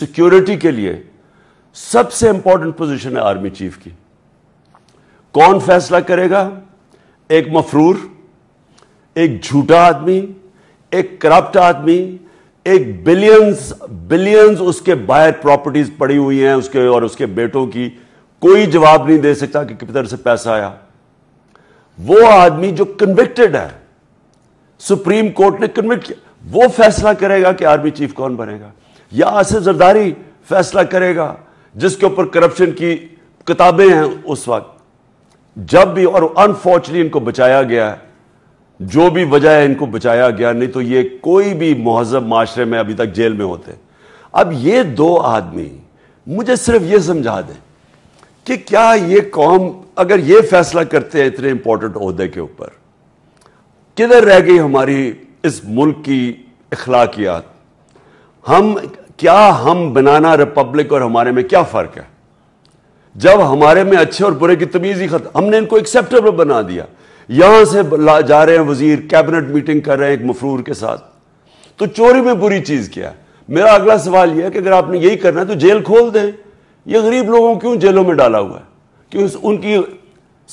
security के लिए सबसे इंपॉर्टेंट पोजीशन है आर्मी चीफ की कौन फैसला करेगा एक मफरूर एक झूठा आदमी एक करप्ट आदमी एक बिलियंस बिलियंस उसके बाहर प्रॉपर्टीज पड़ी हुई हैं उसके और उसके बेटों की कोई जवाब नहीं दे सकता कि कितर से पैसा आया वो आदमी जो कन्विक्टेड है सुप्रीम कोर्ट ने कन्विक्ट किया वो फैसला करेगा कि आर्मी चीफ कौन बनेगा या आसिफ जरदारी फैसला करेगा जिसके ऊपर करप्शन की किताबें हैं उस वक्त जब भी और अनफॉर्चुनेटली इनको बचाया गया है जो भी वजह है इनको बचाया गया नहीं तो ये कोई भी महजब माशरे में अभी तक जेल में होते अब ये दो आदमी मुझे सिर्फ ये समझा दें कि क्या ये कौम अगर ये फैसला करते हैं इतने इंपॉर्टेंट अहदे के ऊपर किधर रह गई हमारी इस मुल्क की अखलाकियात हम क्या हम बनाना रिपब्लिक और हमारे में क्या फर्क है जब हमारे में अच्छे और बुरे की तमीज ही खत्म हमने इनको एक्सेप्टेबल बना दिया यहां से जा रहे हैं वजीर कैबिनेट मीटिंग कर रहे हैं एक मफरूर के साथ तो चोरी में बुरी चीज क्या है मेरा अगला सवाल यह है कि अगर आपने यही करना है तो जेल खोल दें ये गरीब लोगों क्यों जेलों में डाला हुआ है क्यों उनकी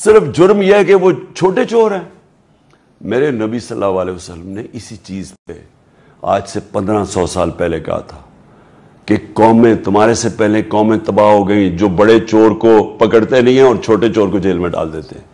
सिर्फ जुर्म यह है कि वो छोटे चोर हैं मेरे नबी सल्लल्लाहु अलैहि वसल्लम ने इसी चीज पे आज से पंद्रह सौ साल पहले कहा था कि कौमें तुम्हारे से पहले कौमें तबाह हो गई जो बड़े चोर को पकड़ते नहीं हैं और छोटे चोर को जेल में डाल देते हैं